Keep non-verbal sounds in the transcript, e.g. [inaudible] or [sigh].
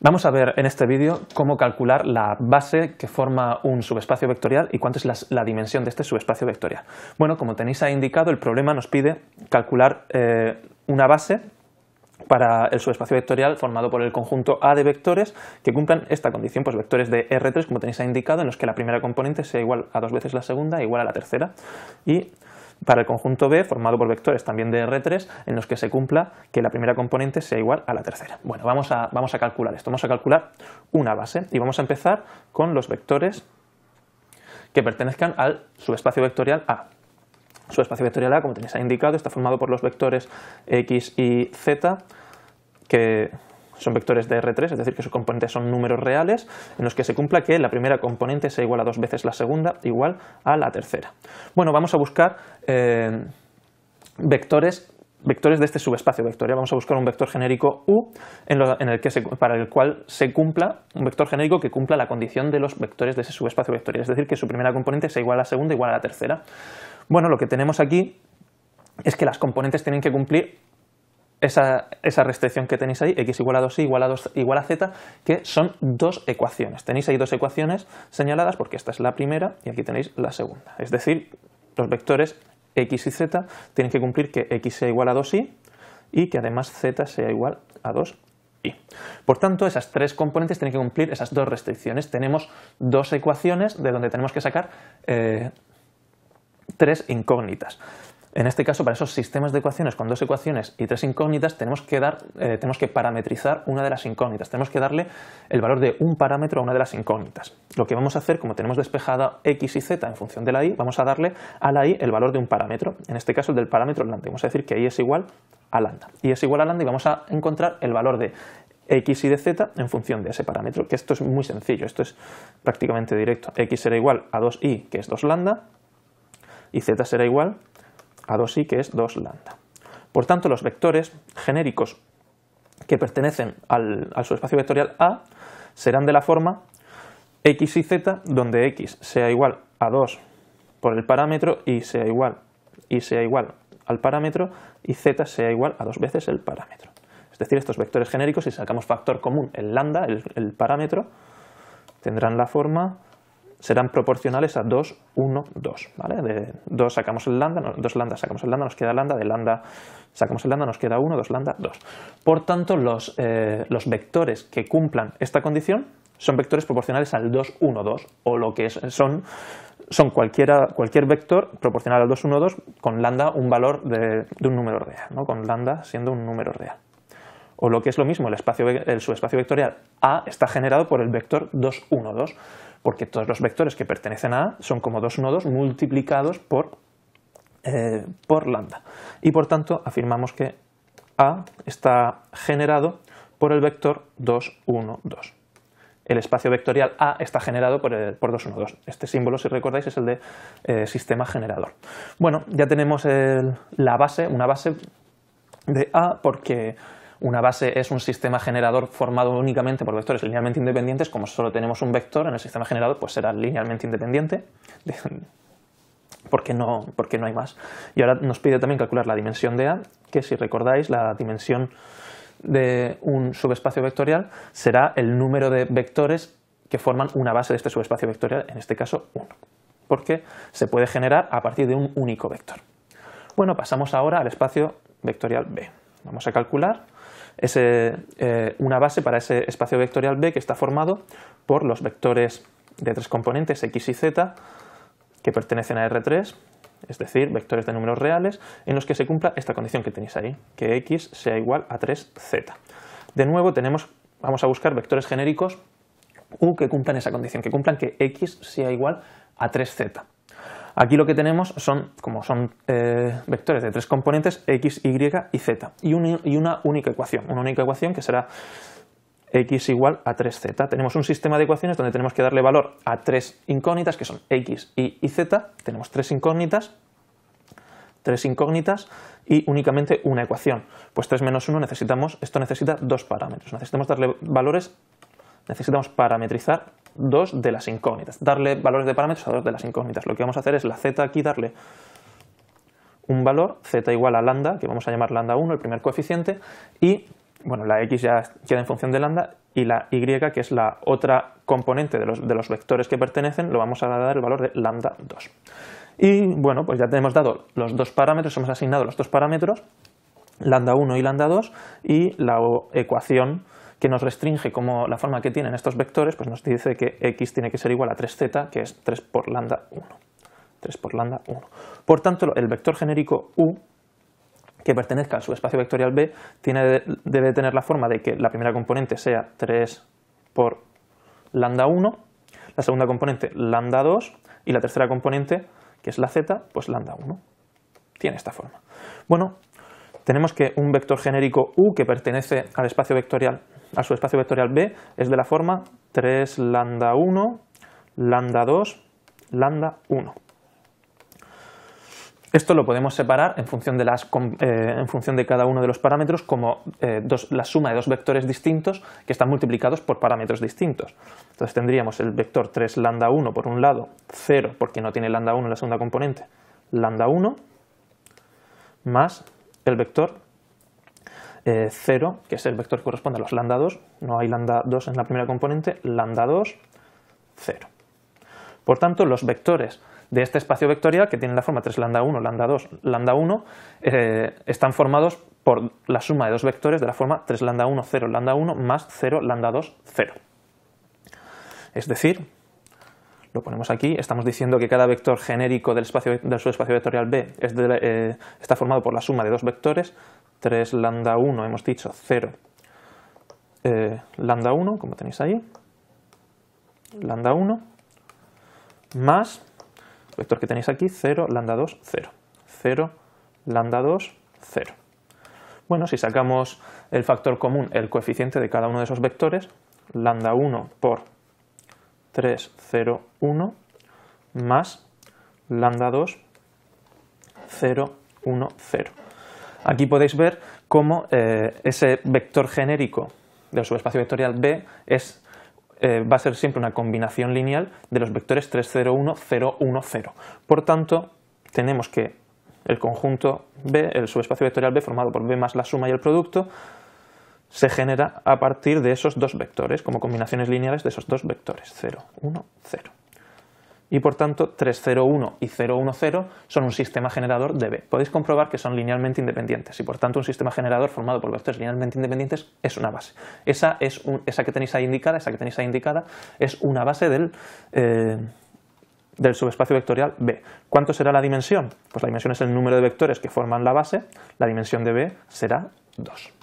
Vamos a ver en este vídeo cómo calcular la base que forma un subespacio vectorial y cuánto es la, dimensión de este subespacio vectorial. Bueno, como tenéis ha indicado, el problema nos pide calcular eh, una base para el subespacio vectorial formado por el conjunto A de vectores que cumplan esta condición, pues vectores de R3, como tenéis ha indicado, en los que la primera componente sea igual a dos veces la segunda, igual a la tercera, y para el conjunto B formado por vectores también de R3 en los que se cumpla que la primera componente sea igual a la tercera. Bueno, vamos a, vamos a calcular esto, vamos a calcular una base y vamos a empezar con los vectores que pertenezcan al subespacio vectorial A. Su espacio vectorial A, como tenéis indicado, está formado por los vectores x y z que son vectores de R3, es decir, que sus componentes son números reales, en los que se cumpla que la primera componente sea igual a dos veces la segunda, igual a la tercera. Bueno, vamos a buscar eh, vectores vectores de este subespacio vectorial. ¿eh? Vamos a buscar un vector genérico U en el que para el cual se cumpla un vector genérico que cumpla la condición de los vectores de ese subespacio vectorial, es decir, que su primera componente sea igual a la segunda, igual a la tercera. Bueno, lo que tenemos aquí es que las componentes tienen que cumplir esa, restricción que tenéis ahí, x igual a 2y igual a, z, que son dos ecuaciones. Tenéis ahí dos ecuaciones señaladas porque esta es la primera y aquí tenéis la segunda. Es decir, los vectores x y z tienen que cumplir que x sea igual a 2y y que además z sea igual a 2y. Por tanto, esas tres componentes tienen que cumplir esas dos restricciones. Tenemos dos ecuaciones de donde tenemos que sacar eh, tres incógnitas. En este caso, para esos sistemas de ecuaciones con dos ecuaciones y tres incógnitas, tenemos que, dar, eh, tenemos que parametrizar una de las incógnitas, tenemos que darle el valor de un parámetro a una de las incógnitas. Lo que vamos a hacer, como tenemos despejada x y z en función de la y, vamos a darle a la y el valor de un parámetro, en este caso el del parámetro lambda. Vamos a decir que y es igual a lambda. Y es igual a lambda y vamos a encontrar el valor de x y de z en función de ese parámetro, que esto es muy sencillo, esto es prácticamente directo. x será igual a 2i, que es 2 lambda, y z será igual a 2i, que es 2 lambda. Por tanto, los vectores genéricos que pertenecen al, subespacio vectorial A serán de la forma x y z, donde x sea igual a 2 por el parámetro y sea igual, y sea igual al parámetro y z sea igual a dos veces el parámetro. Es decir, estos vectores genéricos, si sacamos factor común, el lambda, el parámetro, tendrán la forma serán proporcionales a 2, 1, 2. De 2 sacamos el lambda, 2 lambda sacamos el lambda, nos queda lambda, de lambda sacamos el lambda, nos queda 1, 2 lambda, 2. Por tanto, eh, los, vectores que cumplan esta condición son vectores proporcionales al 2, 1, 2, o lo que son, son cualquiera, cualquier vector proporcional al 2, 1, 2 con lambda un valor de, un número real, ¿no? con lambda siendo un número real o lo que es lo mismo, el, espacio, el subespacio vectorial A está generado por el vector 2, 1, 2, porque todos los vectores que pertenecen a A son como dos nodos multiplicados por, eh, por lambda. Y por tanto afirmamos que A está generado por el vector 2, 1, 2. El espacio vectorial A está generado por, el, eh, por 2, 1, 2. Este símbolo, si recordáis, es el de eh, sistema generador. Bueno, ya tenemos la base, una base de A porque una base es un sistema generador formado únicamente por vectores linealmente independientes, como solo tenemos un vector en el sistema generador, pues será linealmente independiente, [laughs] porque no, porque no hay más. Y ahora nos pide también calcular la dimensión de A, que si recordáis, la dimensión de un subespacio vectorial será el número de vectores que forman una base de este subespacio vectorial, en este caso 1, porque se puede generar a partir de un único vector. Bueno, pasamos ahora al espacio vectorial B. Vamos a calcular ese, eh, una base para ese espacio vectorial B que está formado por los vectores de tres componentes x y z que pertenecen a R3, es decir, vectores de números reales, en los que se cumpla esta condición que tenéis ahí, que x sea igual a 3z. De nuevo, tenemos, vamos a buscar vectores genéricos u que cumplan esa condición, que cumplan que x sea igual a 3z. Aquí lo que tenemos son, como son eh, vectores de tres componentes, x, y y z, y, y una única ecuación, una única ecuación que será x igual a 3z. Tenemos un sistema de ecuaciones donde tenemos que darle valor a tres incógnitas, que son x, y y z. Tenemos tres incógnitas, tres incógnitas y únicamente una ecuación. Pues 3 menos 1 necesitamos, esto necesita dos parámetros. Necesitamos darle valores, necesitamos parametrizar dos de las incógnitas, darle valores de parámetros a dos de las incógnitas. Lo que vamos a hacer es la z aquí darle un valor, z igual a lambda, que vamos a llamar lambda 1, el primer coeficiente, y bueno, la x ya queda en función de lambda, y la y, que es la otra componente de los, de los vectores que pertenecen, lo vamos a dar el valor de lambda 2. Y bueno, pues ya tenemos dado los dos parámetros, hemos asignado los dos parámetros, lambda 1 y lambda 2, y la ecuación que nos restringe como la forma que tienen estos vectores, pues nos dice que x tiene que ser igual a 3z, que es 3 por lambda 1. 3 por lambda 1. Por tanto, el vector genérico u que pertenezca al subespacio vectorial B tiene, debe tener la forma de que la primera componente sea 3 por lambda 1, la segunda componente lambda 2 y la tercera componente, que es la z, pues lambda 1. Tiene esta forma. Bueno, tenemos que un vector genérico U que pertenece al espacio vectorial a su espacio vectorial B es de la forma 3 lambda 1, lambda 2, lambda 1. Esto lo podemos separar en función de, las, eh, en función de cada uno de los parámetros como eh, dos, la suma de dos vectores distintos que están multiplicados por parámetros distintos. Entonces tendríamos el vector 3 lambda 1 por un lado, 0 porque no tiene lambda 1 en la segunda componente, lambda 1 más el vector 0, eh, que es el vector que corresponde a los lambda 2, no hay lambda 2 en la primera componente, lambda 2, 0. Por tanto, los vectores de este espacio vectorial, que tienen la forma 3 lambda 1, lambda 2, lambda 1, eh, están formados por la suma de dos vectores de la forma 3 lambda 1, 0, lambda 1 más 0, lambda 2, 0. Es decir, lo ponemos aquí, estamos diciendo que cada vector genérico del, espacio, del subespacio vectorial B es eh, está formado por la suma de dos vectores, 3 lambda 1 hemos dicho 0 eh, lambda 1, como tenéis ahí, lambda 1, más el vector que tenéis aquí, 0 lambda 2, 0, 0 lambda 2, 0. Bueno, si sacamos el factor común, el coeficiente de cada uno de esos vectores, lambda 1 por 3, 0, 1 más lambda 2, 0, 1, 0. Aquí podéis ver cómo eh, ese vector genérico del subespacio vectorial B es, eh, va a ser siempre una combinación lineal de los vectores 3, 0, 1, 0, 1, 0. Por tanto, tenemos que el conjunto B, el subespacio vectorial B formado por B más la suma y el producto, se genera a partir de esos dos vectores, como combinaciones lineales de esos dos vectores, 0, 1, 0. Y por tanto, 3, 0, 1 y 0, 1, 0 son un sistema generador de B. Podéis comprobar que son linealmente independientes y por tanto un sistema generador formado por vectores linealmente independientes es una base. Esa, es esa que tenéis ahí indicada, esa que tenéis ahí indicada, es una base del... Eh, del subespacio vectorial B. ¿Cuánto será la dimensión? Pues la dimensión es el número de vectores que forman la base, la dimensión de B será 2.